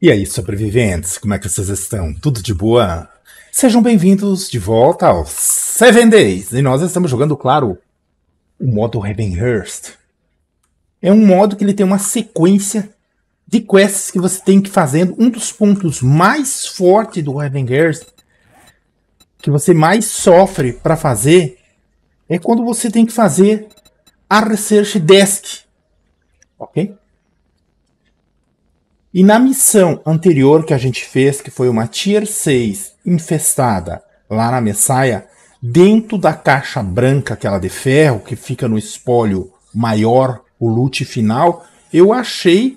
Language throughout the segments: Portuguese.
E aí, sobreviventes, como é que vocês estão? Tudo de boa? Sejam bem-vindos de volta ao Seven Days! E nós estamos jogando, claro, o modo Ravenhurst. É um modo que ele tem uma sequência de quests que você tem que fazer. fazendo. Um dos pontos mais fortes do Ravenhurst, que você mais sofre para fazer, é quando você tem que fazer a Research Desk. Ok? E na missão anterior que a gente fez, que foi uma Tier 6 infestada lá na Messiah, dentro da caixa branca, aquela de ferro, que fica no espólio maior, o loot final, eu achei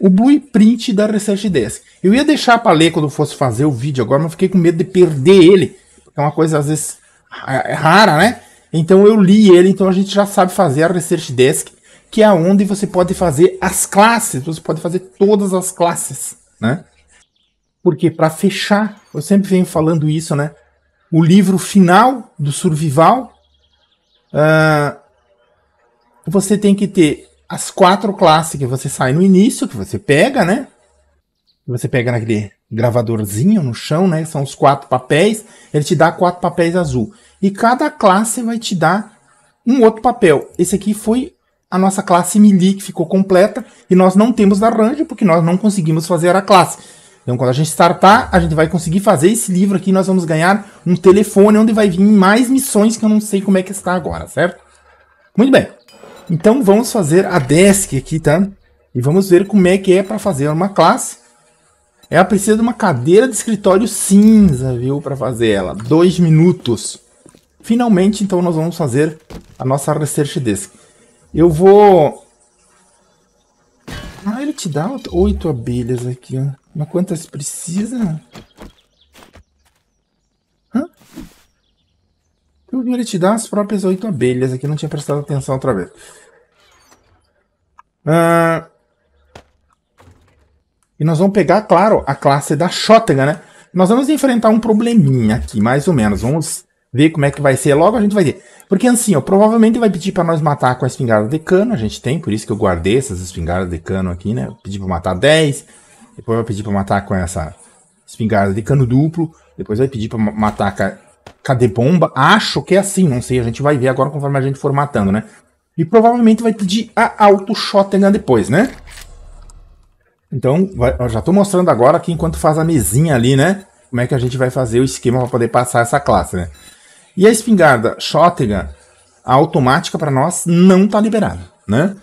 o blueprint da Research Desk. Eu ia deixar para ler quando fosse fazer o vídeo agora, mas fiquei com medo de perder ele. É uma coisa às vezes é rara, né? Então eu li ele, então a gente já sabe fazer a Research Desk que é onde você pode fazer as classes, você pode fazer todas as classes, né? Porque para fechar, eu sempre venho falando isso, né? O livro final do Survival, uh, você tem que ter as quatro classes que você sai no início, que você pega, né? Você pega naquele gravadorzinho no chão, né? São os quatro papéis. Ele te dá quatro papéis azul. E cada classe vai te dar um outro papel. Esse aqui foi a nossa classe melee ficou completa e nós não temos da range porque nós não conseguimos fazer a classe. Então quando a gente startar, a gente vai conseguir fazer esse livro aqui, nós vamos ganhar um telefone onde vai vir mais missões que eu não sei como é que está agora, certo? Muito bem. Então vamos fazer a desk aqui, tá? E vamos ver como é que é para fazer uma classe. Ela é precisa de uma cadeira de escritório cinza, viu, para fazer ela. Dois minutos. Finalmente, então, nós vamos fazer a nossa Research Desk. Eu vou... Ah, ele te dá oito abelhas aqui, ó. Mas quantas precisa? Hã? Eu então, vi ele te dar as próprias oito abelhas aqui. Não tinha prestado atenção outra vez. Ah... E nós vamos pegar, claro, a classe da Shotgun, né? Nós vamos enfrentar um probleminha aqui, mais ou menos. Vamos ver como é que vai ser. Logo a gente vai ver. Porque assim, ó, provavelmente vai pedir para nós matar com a espingarda de cano, a gente tem, por isso que eu guardei essas espingardas de cano aqui, né? Pedi para matar 10, depois vai pedir para matar com essa espingarda de cano duplo, depois vai pedir para matar com a de bomba. Acho que é assim, não sei, a gente vai ver agora conforme a gente for matando, né? E provavelmente vai pedir a auto shotgun depois, né? Então, vai, já tô mostrando agora aqui enquanto faz a mesinha ali, né? Como é que a gente vai fazer o esquema para poder passar essa classe, né? E a espingarda shotgun, a automática para nós, não tá liberada, né?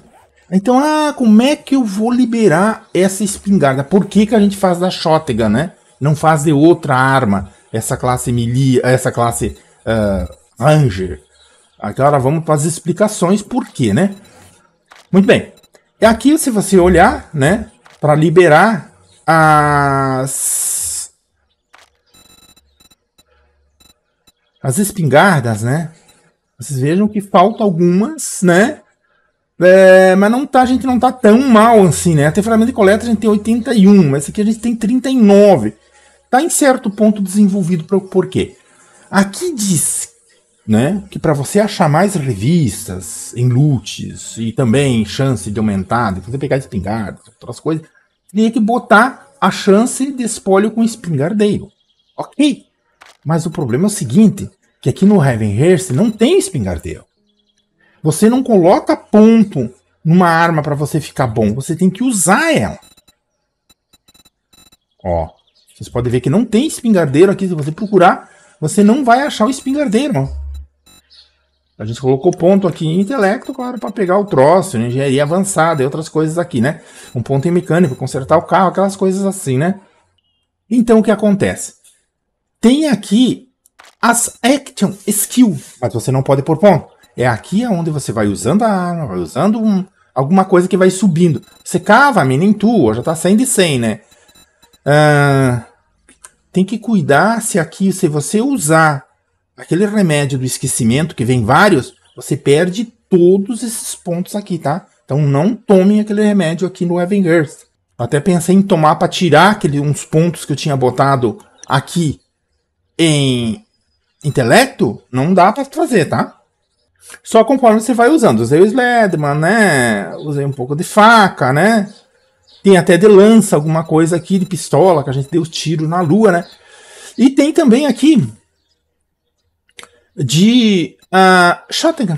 Então, ah, como é que eu vou liberar essa espingarda? Por que, que a gente faz da shotgun, né? Não faz de outra arma, essa classe melee, essa classe uh, ranger. Agora vamos para as explicações por quê, né? Muito bem. É aqui, se você olhar, né, para liberar as as espingardas, né? Vocês vejam que falta algumas, né? É, mas não tá, a gente não tá tão mal assim, né? Até ferramenta de coleta a gente tem 81, mas aqui a gente tem 39. Tá em certo ponto desenvolvido para por quê? Aqui diz né, que para você achar mais revistas em lutes e também chance de aumentar, de você pegar espingardas, outras coisas, teria que botar a chance de espólio com espingardeiro. Ok. Mas o problema é o seguinte, que aqui no Heavenhurst não tem espingardeiro. Você não coloca ponto numa arma para você ficar bom, você tem que usar ela. Ó, vocês podem ver que não tem espingardeiro aqui, se você procurar, você não vai achar o espingardeiro, ó. A gente colocou ponto aqui em intelecto, claro, para pegar o troço, né, engenharia avançada e outras coisas aqui, né? Um ponto em mecânico, consertar o carro, aquelas coisas assim, né? Então o que acontece? Tem aqui as action skill, mas você não pode pôr ponto. É aqui onde você vai usando a arma, vai usando um, alguma coisa que vai subindo. Você cava, a mina em tua, já tá 100 de 100, né? tem que cuidar se aqui, se você usar aquele remédio do esquecimento, que vem vários, você perde todos esses pontos aqui, tá? Então não tomem aquele remédio aqui no Heaven earth Eu até pensei em tomar para tirar aquele, uns pontos que eu tinha botado aqui em intelecto, não dá para trazer, tá? Só conforme você vai usando. Usei o Sledman, né? Usei um pouco de faca, né? Tem até de lança, alguma coisa aqui, de pistola, que a gente deu tiro na lua, né? E tem também aqui de uh, Shotgun.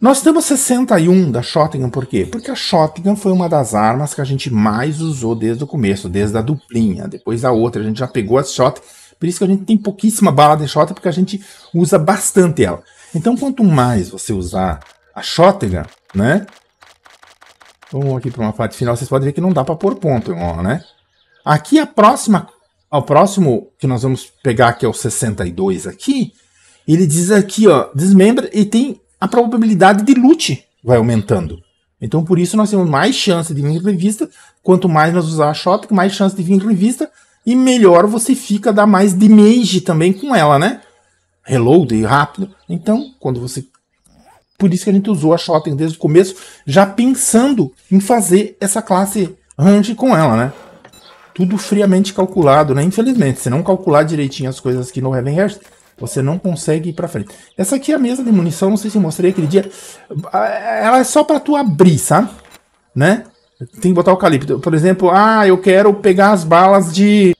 Nós temos 61 da Shotgun, por quê? Porque a Shotgun foi uma das armas que a gente mais usou desde o começo, desde a duplinha. Depois a outra, a gente já pegou a Shotgun por isso que a gente tem pouquíssima bala de shotgun, porque a gente usa bastante ela. Então, quanto mais você usar a shotgun, né? Vamos aqui para uma parte final, vocês podem ver que não dá para pôr ponto, né? Aqui a próxima, o próximo que nós vamos pegar, que é o 62 aqui, ele diz aqui, ó, desmembra e tem a probabilidade de loot vai aumentando. Então, por isso, nós temos mais chance de vir em revista. Quanto mais nós usar a shotgun, mais chance de vir em revista e melhor você fica, dá mais damage também com ela, né? Reload rápido. Então, quando você. Por isso que a gente usou a Shotten desde o começo, já pensando em fazer essa classe range com ela, né? Tudo friamente calculado, né? Infelizmente, se não calcular direitinho as coisas que no Heaven Hearts, você não consegue ir pra frente. Essa aqui é a mesa de munição, não sei se mostrei aquele dia. Ah, ela é só pra tu abrir, sabe? Né? Tem que botar o calibre. Por exemplo, ah, eu quero pegar as balas de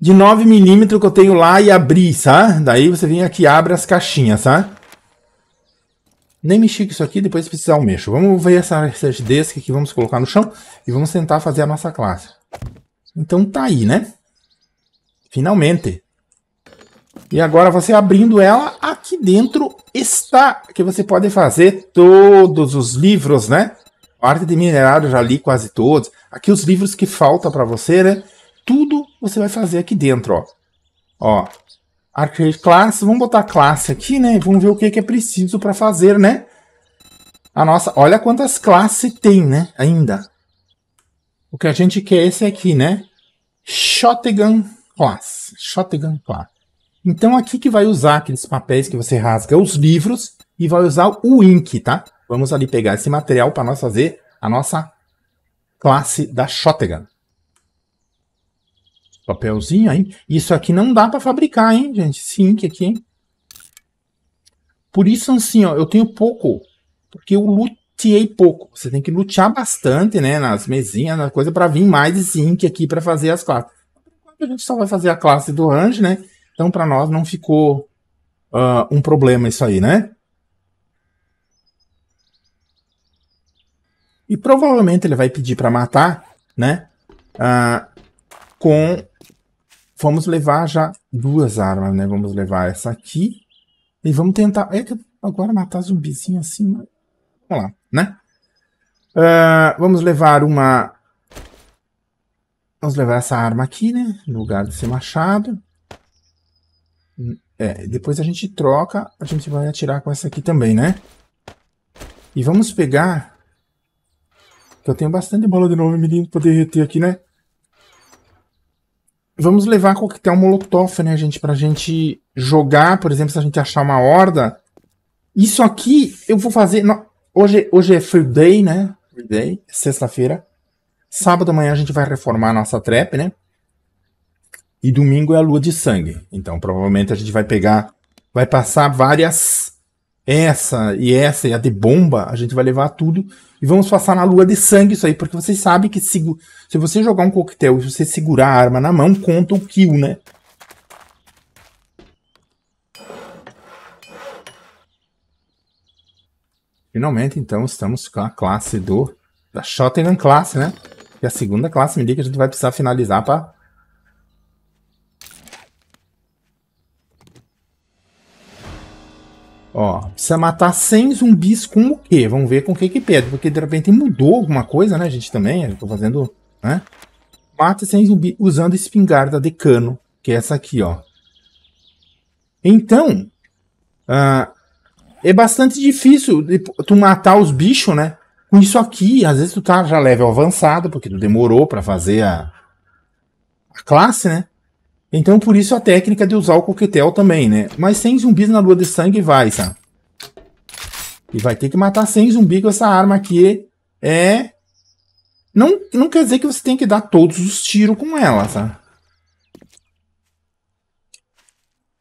de 9mm que eu tenho lá e abrir, sabe? Daí você vem aqui e abre as caixinhas, sabe? Nem mexi com isso aqui, depois precisar eu mexo. Vamos ver essa research desk aqui, vamos colocar no chão e vamos tentar fazer a nossa classe. Então tá aí, né? Finalmente. E agora você abrindo ela, aqui dentro está, que você pode fazer todos os livros, né? Arte de Minerário já li quase todos. Aqui os livros que faltam para você, né? Tudo você vai fazer aqui dentro, ó. Ó, Arcade Class, vamos botar classe aqui, né? Vamos ver o que, que é preciso para fazer, né? A nossa, olha quantas classes tem, né? Ainda. O que a gente quer é esse aqui, né? Shotgun Class. Shotgun Class. Então aqui que vai usar aqueles papéis que você rasga os livros e vai usar o ink, tá? Vamos ali pegar esse material para nós fazer a nossa classe da Shotgun. Papelzinho aí. Isso aqui não dá para fabricar, hein, gente? Esse aqui, hein? Por isso, assim, ó, eu tenho pouco. Porque eu luteei pouco. Você tem que lutear bastante, né? Nas mesinhas, na coisa, para vir mais zinc aqui para fazer as classes. A gente só vai fazer a classe do range, né? Então, para nós, não ficou uh, um problema isso aí, né? E provavelmente ele vai pedir para matar, né? Ah, com. Vamos levar já duas armas, né? Vamos levar essa aqui. E vamos tentar. É que agora matar zumbizinho assim. Vamos lá, né? Ah, vamos levar uma. Vamos levar essa arma aqui, né? No lugar desse machado. É, depois a gente troca, a gente vai atirar com essa aqui também, né? E vamos pegar que então, eu tenho bastante bola de novo, menino, pra derreter aqui, né? Vamos levar coquetel molotov, né, gente? Pra gente jogar, por exemplo, se a gente achar uma horda. Isso aqui eu vou fazer... hoje, hoje é free day, né? Free day, sexta-feira. Sábado amanhã a gente vai reformar a nossa trap, né? E domingo é a lua de sangue. Então, provavelmente a gente vai pegar... Vai passar várias essa e essa e a de bomba, a gente vai levar tudo e vamos passar na lua de sangue isso aí, porque vocês sabem que se, se você jogar um coquetel e você segurar a arma na mão, conta o kill, né? Finalmente, então, estamos com a classe do... da Shotgun classe, né? E a segunda classe me diz que a gente vai precisar finalizar para Ó, precisa matar 100 zumbis com o quê? Vamos ver com o que que pede, porque de repente mudou alguma coisa, né, gente, também, eu tô fazendo, né? Mata 100 zumbis usando espingarda de cano, que é essa aqui, ó. Então, uh, é bastante difícil tu matar os bichos, né? Com isso aqui, às vezes tu tá já level avançado, porque tu demorou para fazer a, a classe, né? Então, por isso a técnica de usar o coquetel também, né? Mas sem zumbis na lua de sangue vai, sabe? Tá? E vai ter que matar sem zumbis com essa arma aqui. É... Não, não quer dizer que você tem que dar todos os tiros com ela, tá?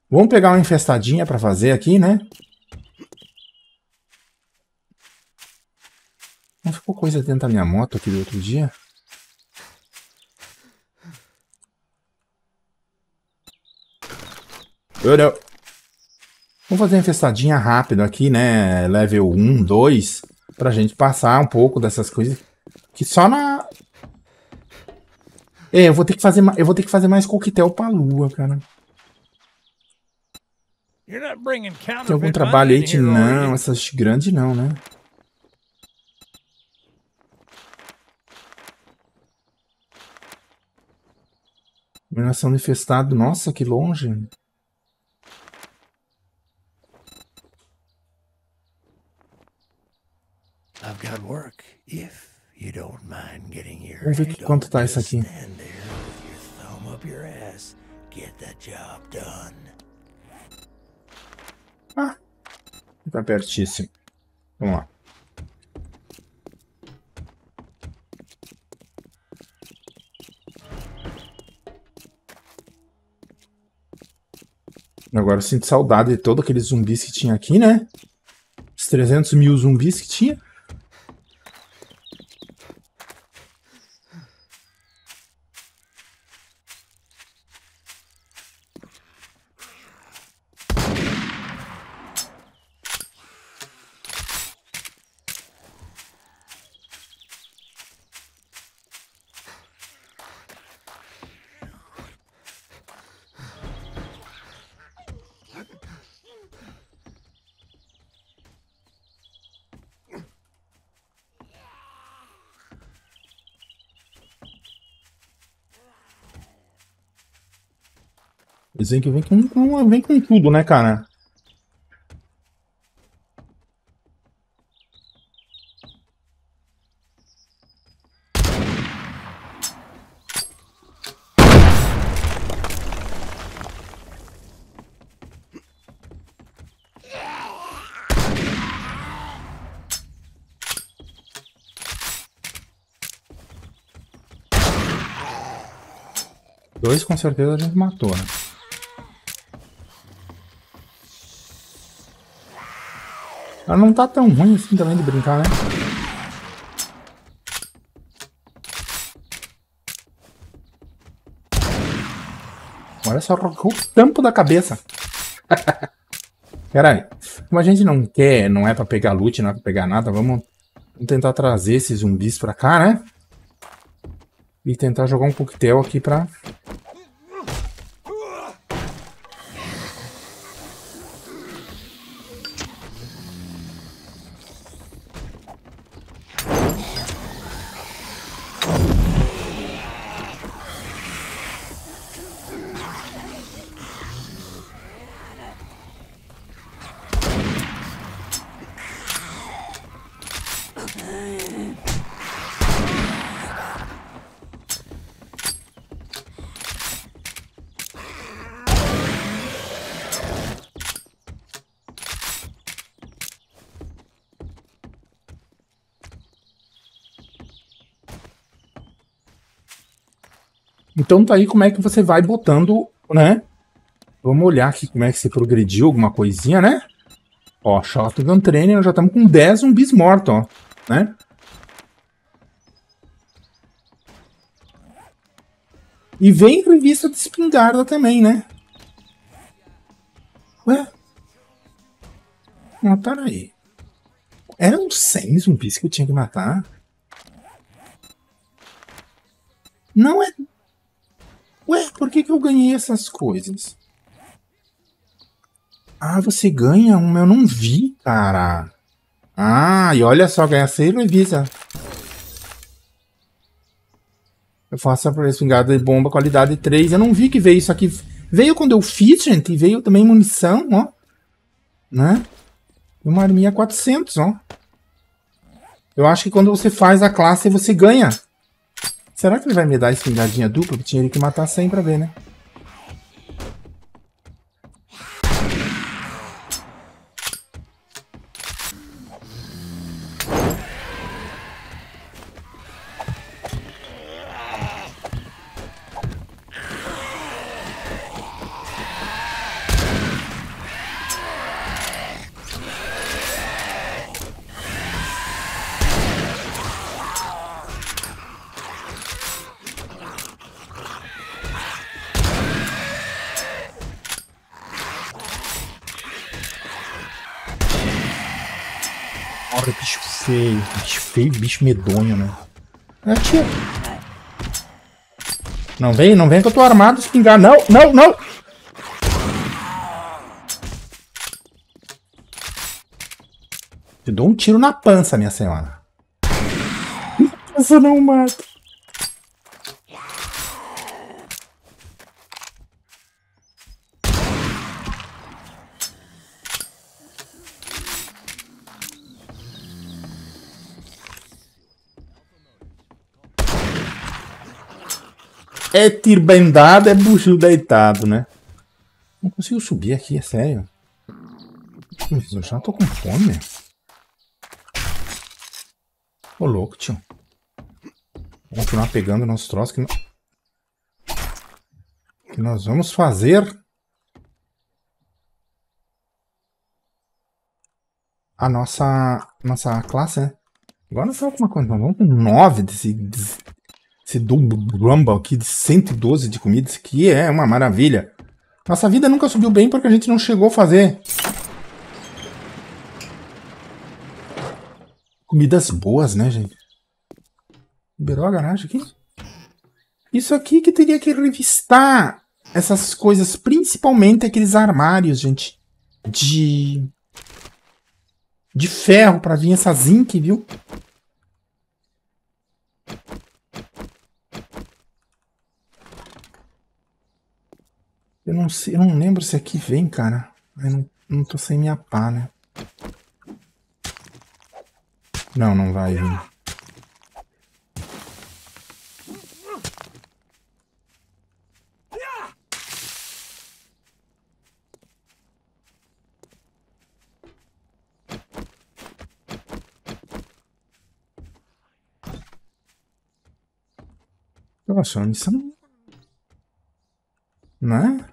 Vamos pegar uma infestadinha pra fazer aqui, né? Não ficou coisa dentro da minha moto aqui do outro dia? Vamos fazer uma infestadinha rápida aqui, né? Level 1, 2. Pra gente passar um pouco dessas coisas. Que só na... É, eu vou ter que fazer, eu vou ter que fazer mais coquetel pra lua, cara. Tem algum trabalho aí? Não, essas grandes não, né? Mineração infestado, nossa, que longe. Vamos ver que, quanto tá isso aqui. Ah, tá pertíssimo. Vamos lá. Agora eu sinto saudade de todos aqueles zumbis que tinha aqui, né? Os 300 mil zumbis que tinha. que vem com, vem com tudo, né, cara? Dois com certeza a gente matou, né? não tá tão ruim assim também de brincar, né? Olha só, o tampo da cabeça. Peraí, Como a gente não quer, não é pra pegar loot, não é pra pegar nada, vamos, vamos tentar trazer esses zumbis pra cá, né? E tentar jogar um coquetel aqui pra Então tá aí como é que você vai botando, né? Vamos olhar aqui como é que você progrediu alguma coisinha, né? Ó, Shotgun Trainer, já estamos com 10 zumbis mortos, ó, né? E vem revista de espingarda também, né? Ué? Mas peraí. Eram 100 zumbis que eu tinha que matar? Não é Ué, por que, que eu ganhei essas coisas? Ah, você ganha uma, eu não vi, cara. Ah, e olha só, ganha sem revisa. Eu faço a espingarda de bomba, qualidade 3. Eu não vi que veio isso aqui. Veio quando eu fiz, gente, e veio também munição, ó. Né? E uma arminha 400, ó. Eu acho que quando você faz a classe, você ganha. Será que ele vai me dar a espingardinha dupla? Porque tinha ele que matar 100 pra ver, né? bicho feio, bicho medonho, né? Atira. Ah, não vem, não vem que eu tô armado, espingar. Não, não, não! Te dou um tiro na pança, minha senhora. Mas eu não mato. É tiro bem dado, é bugio deitado, né? Não consigo subir aqui, é sério. Eu já tô com fome. Ô, louco, tio. Vou continuar pegando nossos troços que, no... que nós vamos fazer... A nossa... Nossa classe, né? Agora não falta alguma coisa. vamos com 9 desse, desse esse Double Rumble aqui de 112 de comidas, que é uma maravilha. Nossa vida nunca subiu bem porque a gente não chegou a fazer. Comidas boas, né, gente? Liberou a garagem aqui? Isso aqui que teria que revistar essas coisas, principalmente aqueles armários, gente, de de ferro para vir essa zinc, viu? não sei, eu não lembro se aqui vem, cara. Eu não, não tô sem minha pá, né? Não, não vai vir. Nossa, a missão... Não é?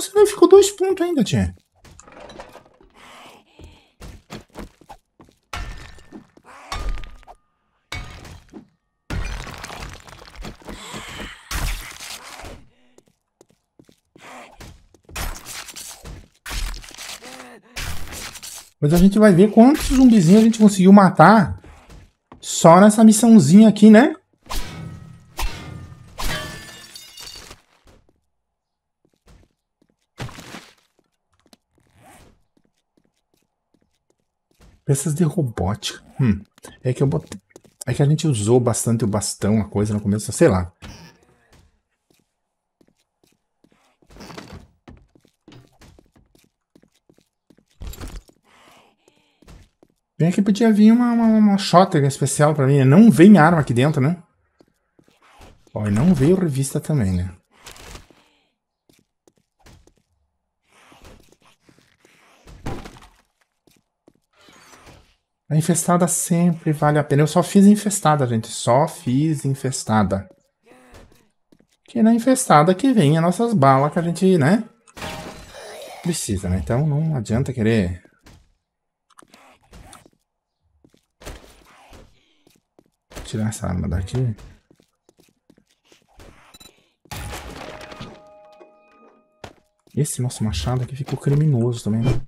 Você nem ficou dois pontos ainda, Tia. Mas a gente vai ver quantos zumbizinhos a gente conseguiu matar só nessa missãozinha aqui, né? Peças de robótica. Hum. É que eu botei. É que a gente usou bastante o bastão, a coisa no começo, sei lá. Bem aqui podia vir uma, uma, uma shotgun especial pra mim. Né? Não vem arma aqui dentro, né? Ó, e não veio revista também, né? A é infestada sempre vale a pena. Eu só fiz infestada, gente. Só fiz infestada. Que na infestada que vem as nossas balas que a gente, né? Precisa, né? Então não adianta querer tirar essa arma daqui. Esse nosso machado aqui ficou criminoso também, né?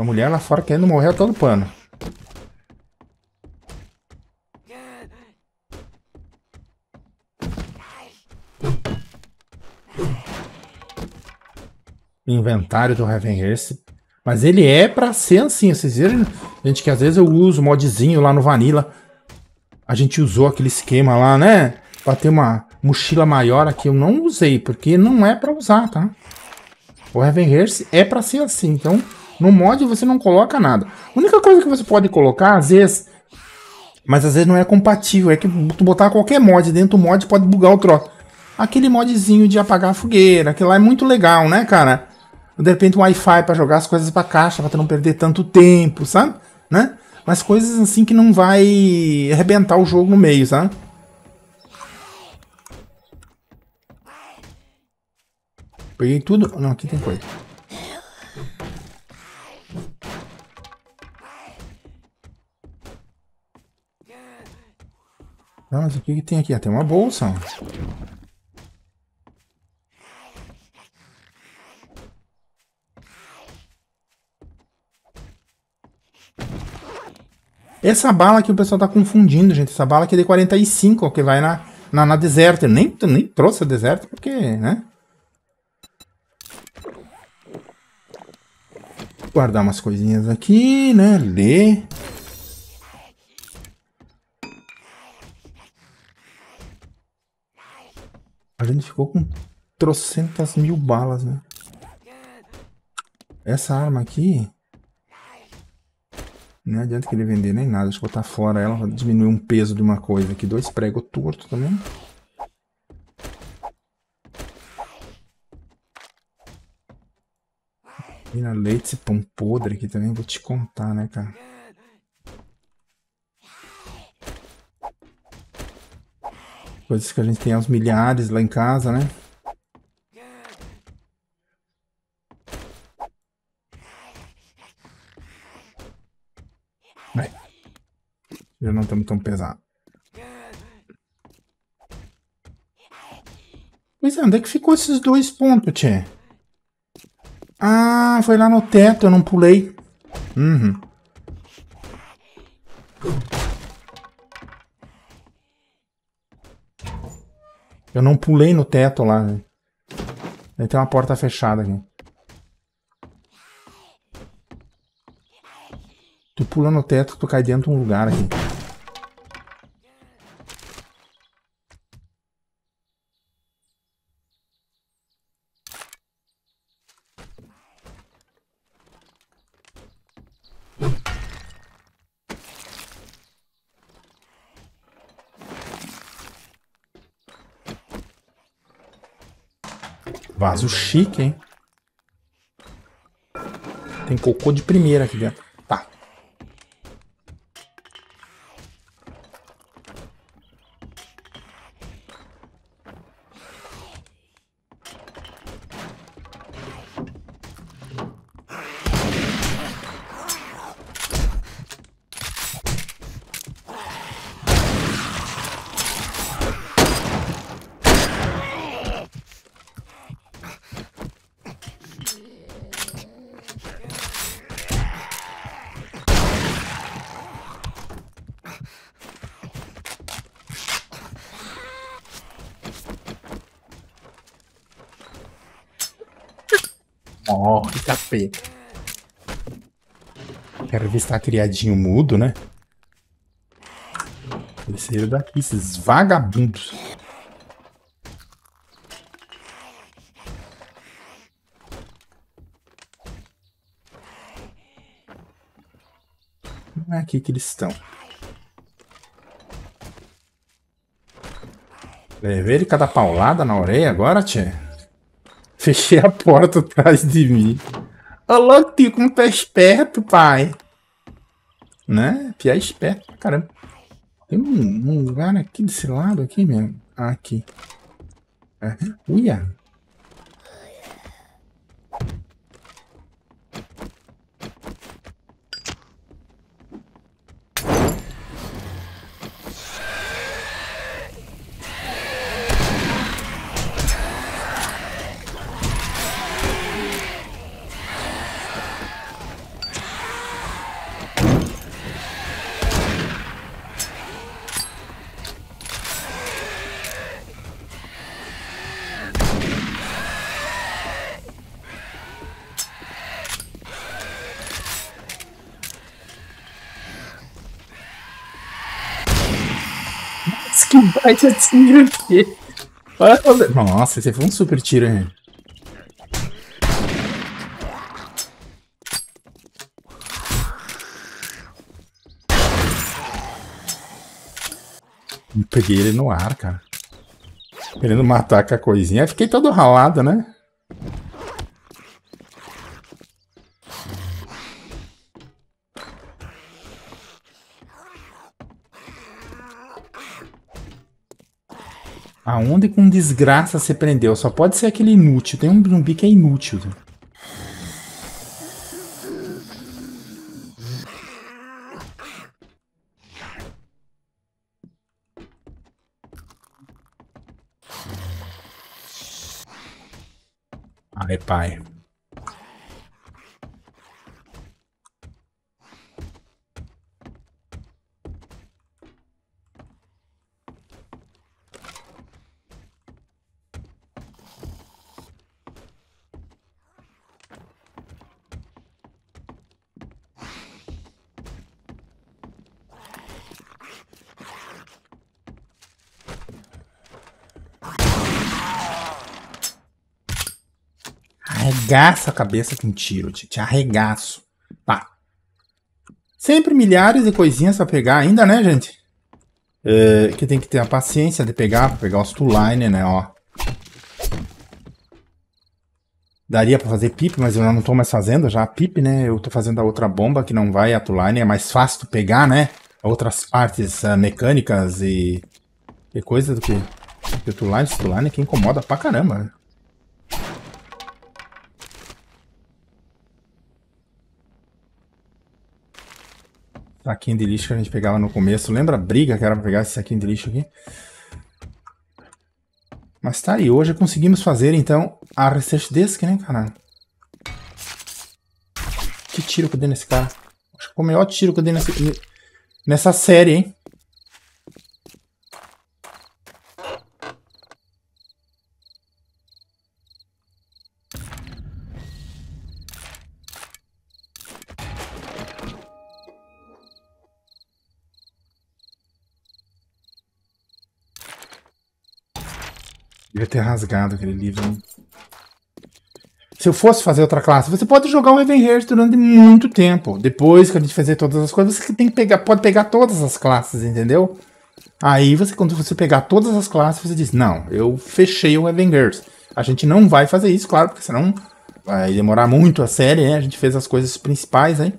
A mulher lá fora querendo morrer a todo pano. Inventário do Heaven Earth. Mas ele é pra ser assim. Vocês viram, gente, que às vezes eu uso modzinho lá no Vanilla. A gente usou aquele esquema lá, né? Pra ter uma mochila maior aqui. Eu não usei, porque não é pra usar, tá? O Heaven Earth é pra ser assim. Então, no mod você não coloca nada. A única coisa que você pode colocar, às vezes, mas às vezes não é compatível. É que tu botar qualquer mod dentro do mod pode bugar o troço. Aquele modzinho de apagar a fogueira, que lá é muito legal, né, cara? De repente um Wi-Fi para jogar as coisas para caixa, para não perder tanto tempo, sabe? Né? Mas coisas assim que não vai arrebentar o jogo no meio, sabe? Peguei tudo? Não, aqui tem coisa. Ah, mas o que, que tem aqui? Ah, tem uma bolsa. Essa bala que o pessoal tá confundindo, gente. Essa bala que é de 45, ó, que vai na, na, na deserta. Eu nem, nem trouxe a deserta, porque, né? Guardar umas coisinhas aqui, né? Ler. A gente ficou com trocentas mil balas, né? Essa arma aqui... Não adianta querer vender nem nada. Deixa eu botar fora ela. Diminuir um peso de uma coisa aqui. Dois pregos torto também. E na leite esse pão podre aqui também. Vou te contar, né, cara? Coisas que a gente tem aos milhares lá em casa, né? Vai. Já não estamos tão pesados. Pois é, onde é que ficou esses dois pontos, Tchê? Ah, foi lá no teto, eu não pulei. Uhum. Eu não pulei no teto lá, né? Aí tem uma porta fechada aqui. Tu pula no teto, tu cai dentro de um lugar aqui. Vaso chique, hein? Tem cocô de primeira aqui dentro. feia. Quero ver se tá criadinho mudo, né? Terceiro daqui, esses vagabundos. Não é aqui que eles estão. Levei ele cada paulada na orelha agora, tia. Fechei a porta atrás de mim. Ô louco, tio, como tu é esperto, pai. Né? Pia é esperto pra caramba. Tem um, um, lugar aqui desse lado aqui mesmo. Ah, aqui. Uia. baita tiro aqui. Nossa, esse foi um super tiro, hein? Peguei ele no ar, cara. Querendo matar com a coisinha. Fiquei todo ralado, né? Aonde com desgraça você prendeu? Só pode ser aquele inútil. Tem um zumbi que é inútil. Ai, pai. arregaço a cabeça com tiro, te, arregaço. Tá. Sempre milhares de coisinhas pra pegar ainda, né, gente? É, que tem que ter a paciência de pegar, pra pegar os two-line, né, ó. Daria pra fazer pip, mas eu não tô mais fazendo já a pip, né? Eu tô fazendo a outra bomba que não vai a two-line, é mais fácil tu pegar, né? Outras partes uh, mecânicas e... e coisa do que... Porque o two-line, two-line é que incomoda pra caramba, né? saquinho de lixo que a gente pegava no começo. Lembra a briga que era pra pegar esse saquinho de lixo aqui? Mas tá aí, hoje conseguimos fazer então a research desk, né, cara? Que tiro que eu dei nesse cara? Acho que foi o melhor tiro que eu dei nessa série, hein? Devia ter rasgado aquele livro. Hein? Né? Se eu fosse fazer outra classe, você pode jogar o Evenherd durante muito tempo. Depois que a gente fazer todas as coisas, você tem que pegar, pode pegar todas as classes, entendeu? Aí você, quando você pegar todas as classes, você diz, não, eu fechei o Evengers. A gente não vai fazer isso, claro, porque senão vai demorar muito a série, né? A gente fez as coisas principais aí.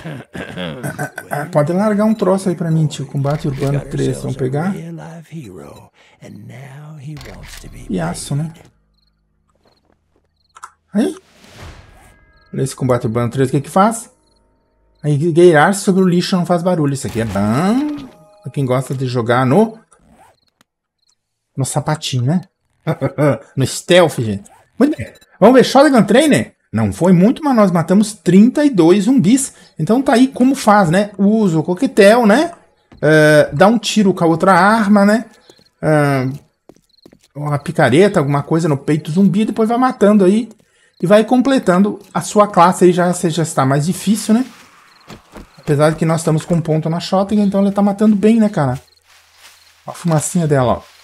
Pode largar um troço aí pra mim, tio. Combate Urbano 3, vamos pegar? E aço, né? Aí. esse combate urbano 3, o que que faz? Aí, gueirar sobre o lixo não faz barulho. Isso aqui é bom pra quem gosta de jogar no... No sapatinho, né? no stealth, gente. Muito bem. Vamos ver, Shotgun Trainer? Não foi muito, mas nós matamos 32 zumbis. Então tá aí como faz, né? Usa o coquetel, né? Uh, dá um tiro com a outra arma, né? ah, uma picareta, alguma coisa no peito zumbi, depois vai matando aí e vai completando a sua classe aí, já, já está mais difícil, né? Apesar de que nós estamos com um ponto na shotgun, então ela tá matando bem, né, cara? Olha a fumacinha dela, ó.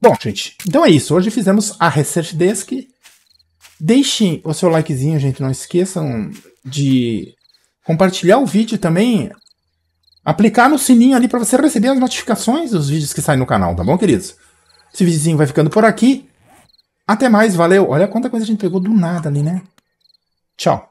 Bom, gente, então é isso. Hoje fizemos a Research Desk Deixem o seu likezinho, gente. Não esqueçam de compartilhar o vídeo também. Aplicar no sininho ali para você receber as notificações dos vídeos que saem no canal, tá bom, queridos? Esse videozinho vai ficando por aqui. Até mais, valeu. Olha quanta coisa a gente pegou do nada ali, né? Tchau.